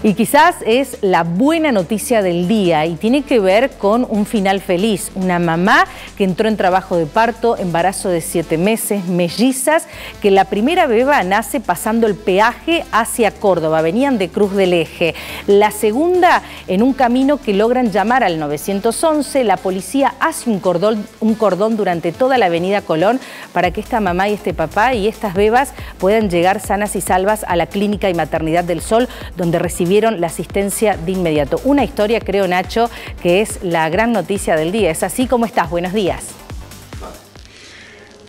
Y quizás es la buena noticia del día y tiene que ver con un final feliz. Una mamá que entró en trabajo de parto, embarazo de siete meses, mellizas, que la primera beba nace pasando el peaje hacia Córdoba, venían de Cruz del Eje. La segunda en un camino que logran llamar al 911, la policía hace un cordón, durante toda la avenida Colón para que esta mamá y este papá y estas bebas puedan llegar sanas y salvas a la clínica y maternidad del Sol, donde recibieron la asistencia de inmediato. Una historia, creo, Nacho, que es la gran noticia del día. Es así como estás. Buenos días.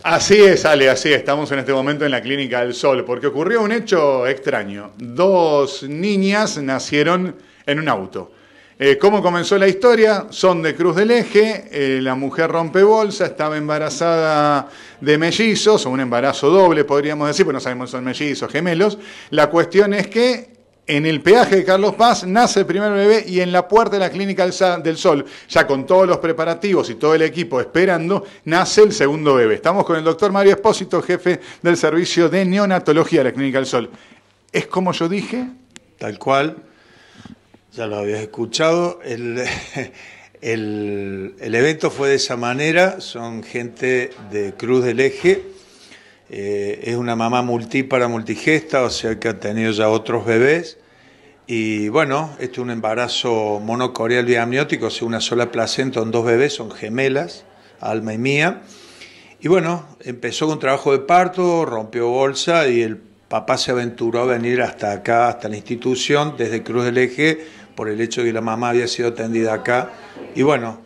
Así es, Ale, así Estamos en este momento en la Clínica del Sol, porque ocurrió un hecho extraño. Dos niñas nacieron en un auto. Eh, ¿Cómo comenzó la historia? Son de Cruz del Eje, eh, la mujer rompe bolsa, estaba embarazada de mellizos, o un embarazo doble podríamos decir, pues no sabemos si son mellizos, gemelos. La cuestión es que en el peaje de Carlos Paz nace el primer bebé y en la puerta de la Clínica del Sol, ya con todos los preparativos y todo el equipo esperando, nace el segundo bebé. Estamos con el doctor Mario Espósito, jefe del servicio de neonatología de la Clínica del Sol. ¿Es como yo dije? Tal cual, ya lo habías escuchado. El, evento fue de esa manera, son gente de Cruz del Eje eh, es una mamá multípara, multigesta, o sea que ha tenido ya otros bebés. Y bueno, este es un embarazo monocorial diamniótico, o sea, una sola placenta en dos bebés, son gemelas, Alma y Mía. Y bueno, empezó con trabajo de parto, rompió bolsa y el papá se aventuró a venir hasta acá, hasta la institución, desde Cruz del Eje, por el hecho de que la mamá había sido atendida acá. Y bueno,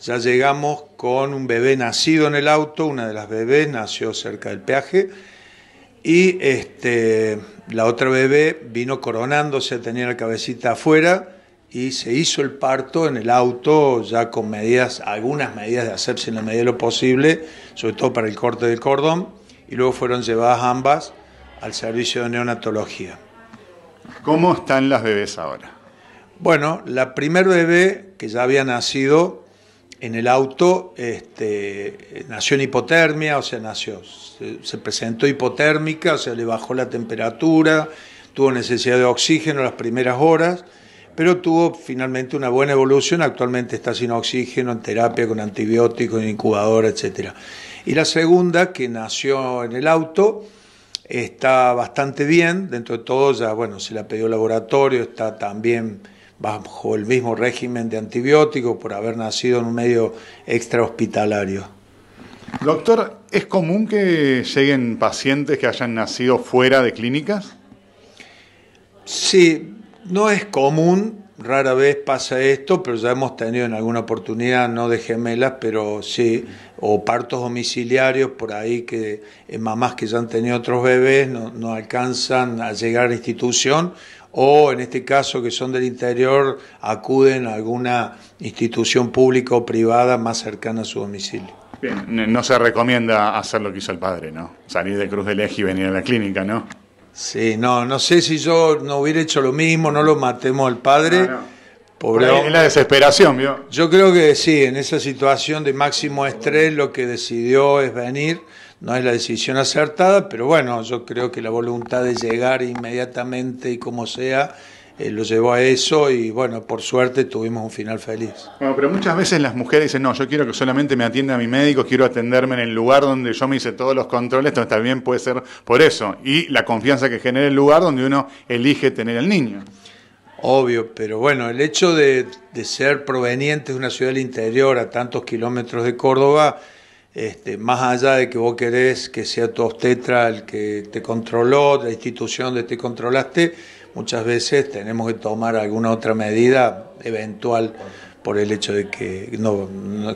ya llegamos con un bebé nacido en el auto, una de las bebés nació cerca del peaje y este, la otra bebé vino coronándose, tenía la cabecita afuera y se hizo el parto en el auto ya con medidas, algunas medidas de hacerse en la medida de lo posible, sobre todo para el corte del cordón y luego fueron llevadas ambas al servicio de neonatología. ¿Cómo están las bebés ahora? Bueno, la primer bebé que ya había nacido en el auto este, nació en hipotermia, o sea, nació, se, presentó hipotérmica, o sea, le bajó la temperatura, tuvo necesidad de oxígeno las primeras horas, pero tuvo finalmente una buena evolución, actualmente está sin oxígeno, en terapia con antibióticos, en incubadora, etc. Y la segunda, que nació en el auto, está bastante bien, dentro de todo ya, bueno, se la pidió el laboratorio, está también bajo el mismo régimen de antibióticos por haber nacido en un medio extrahospitalario. Doctor, ¿es común que lleguen pacientes que hayan nacido fuera de clínicas? Sí, no es común, rara vez pasa esto, pero ya hemos tenido en alguna oportunidad, no de gemelas, pero sí, o partos domiciliarios por ahí que eh, mamás que ya han tenido otros bebés no, no, alcanzan a llegar a la institución, o en este caso que son del interior, acuden a alguna institución pública o privada más cercana a su domicilio. Bien, no se recomienda hacer lo que hizo el padre, ¿no? Salir de Cruz del Eje y venir a la clínica, ¿no? Sí, no, no sé si yo no hubiera hecho lo mismo, no lo matemos al padre. en la desesperación, ¿vio? Yo creo que sí, en esa situación de máximo estrés lo que decidió es venir, no es la decisión acertada, pero bueno, yo creo que la voluntad de llegar inmediatamente y como sea eh, lo llevó a eso y bueno, por suerte tuvimos un final feliz. Bueno, pero muchas veces las mujeres dicen, no, yo quiero que solamente me atienda a mi médico, quiero atenderme en el lugar donde yo me hice todos los controles, entonces también puede ser por eso. Y la confianza que genera el lugar donde uno elige tener al niño. Obvio, pero bueno, el hecho de, de ser proveniente de una ciudad del interior a tantos kilómetros de Córdoba, este, más allá de que vos querés que sea tu obstetra el que te controló, la institución donde te controlaste, muchas veces tenemos que tomar alguna otra medida eventual por el hecho de que no,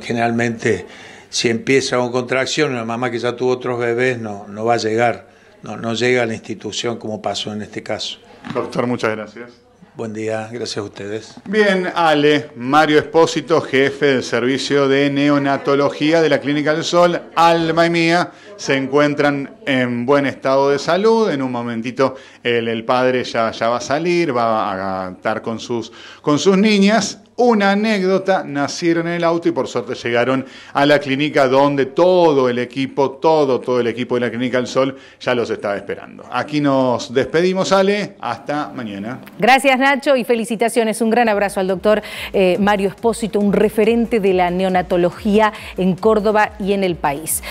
generalmente si empieza con contracción, una mamá que ya tuvo otros bebés no, no va a llegar, no, no llega a la institución como pasó en este caso. Doctor, muchas gracias. Buen día, gracias a ustedes. Bien, Ale, Mario Espósito, jefe del servicio de neonatología de la Clínica del Sol, Alma y Mía, se encuentran en buen estado de salud. En un momentito el, padre ya, ya va a salir, va a estar con sus, con sus niñas una anécdota, nacieron en el auto y por suerte llegaron a la clínica donde todo el equipo, todo, todo el equipo de la Clínica del Sol ya los estaba esperando. Aquí nos despedimos, Ale, hasta mañana. Gracias, Nacho, y felicitaciones. Un gran abrazo al doctor eh, Mario Espósito, un referente de la neonatología en Córdoba y en el país.